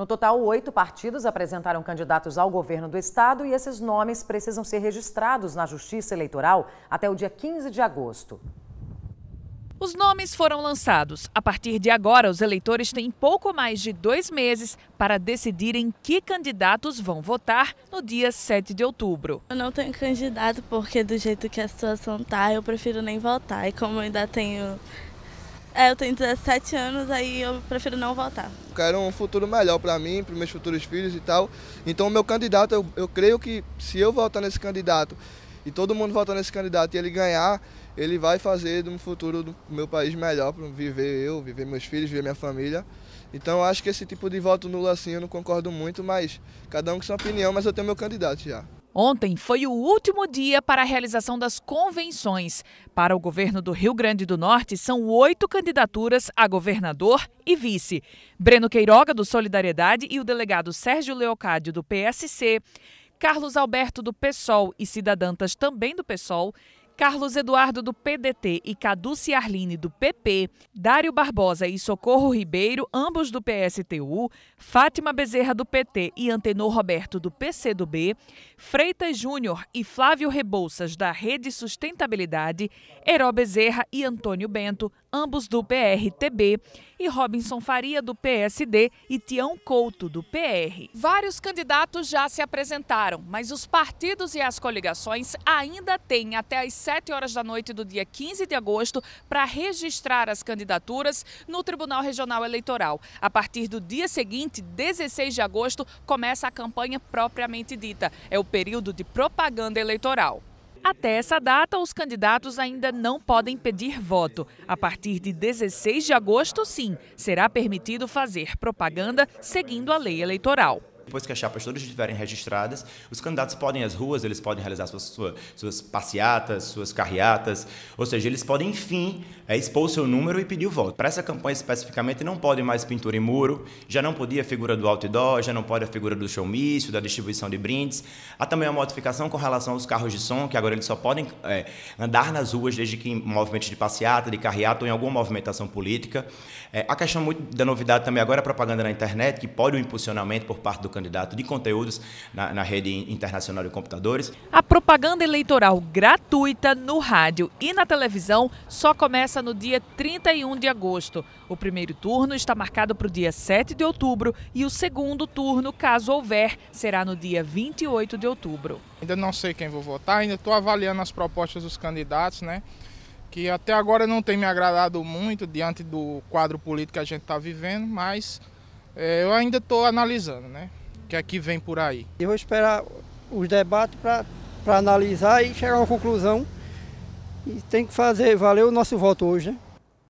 No total, oito partidos apresentaram candidatos ao governo do estado e esses nomes precisam ser registrados na Justiça Eleitoral até o dia 15 de agosto. Os nomes foram lançados. A partir de agora, os eleitores têm pouco mais de dois meses para decidirem que candidatos vão votar no dia 7 de outubro. Eu não tenho candidato porque, do jeito que a situação tá, eu prefiro nem votar. E como eu ainda tenho. É, eu tenho 17 anos, aí eu prefiro não votar quero um futuro melhor para mim, para meus futuros filhos e tal. Então, o meu candidato, eu, eu creio que se eu votar nesse candidato e todo mundo votar nesse candidato e ele ganhar, ele vai fazer um futuro do meu país melhor para viver eu, viver meus filhos, viver minha família. Então, eu acho que esse tipo de voto nulo assim eu não concordo muito, mas cada um com sua opinião, mas eu tenho meu candidato já. Ontem foi o último dia para a realização das convenções. Para o governo do Rio Grande do Norte, são oito candidaturas a governador e vice. Breno Queiroga, do Solidariedade, e o delegado Sérgio Leocádio, do PSC, Carlos Alberto, do PSOL, e cidadãs também do PSOL, Carlos Eduardo do PDT e Caduce Arline do PP, Dário Barbosa e Socorro Ribeiro, ambos do PSTU, Fátima Bezerra do PT e Antenor Roberto do PCdoB, Freitas Júnior e Flávio Rebouças da Rede Sustentabilidade, Heró Bezerra e Antônio Bento, ambos do PRTB, e Robinson Faria do PSD e Tião Couto do PR. Vários candidatos já se apresentaram, mas os partidos e as coligações ainda têm até as 7 horas da noite do dia 15 de agosto para registrar as candidaturas no Tribunal Regional Eleitoral. A partir do dia seguinte, 16 de agosto, começa a campanha propriamente dita. É o período de propaganda eleitoral. Até essa data, os candidatos ainda não podem pedir voto. A partir de 16 de agosto, sim, será permitido fazer propaganda seguindo a lei eleitoral depois que as chapas todas estiverem registradas, os candidatos podem ir às ruas, eles podem realizar suas, suas, suas passeatas, suas carreatas, ou seja, eles podem, enfim, é, expor o seu número e pedir o voto. Para essa campanha especificamente, não pode mais pintura em muro, já não podia a figura do outdoor, já não pode a figura do showmício, da distribuição de brindes. Há também a modificação com relação aos carros de som, que agora eles só podem é, andar nas ruas desde que em movimentos de passeata, de carreata ou em alguma movimentação política. É, a questão muito da novidade também agora é a propaganda na internet, que pode o impulsionamento por parte do candidato candidato de conteúdos na, na rede internacional de computadores. A propaganda eleitoral gratuita no rádio e na televisão só começa no dia 31 de agosto. O primeiro turno está marcado para o dia 7 de outubro e o segundo turno, caso houver, será no dia 28 de outubro. Ainda não sei quem vou votar, ainda estou avaliando as propostas dos candidatos, né? que até agora não tem me agradado muito diante do quadro político que a gente está vivendo, mas é, eu ainda estou analisando, né? que aqui vem por aí? Eu vou esperar os debates para analisar e chegar a uma conclusão. E tem que fazer valer o nosso voto hoje, né?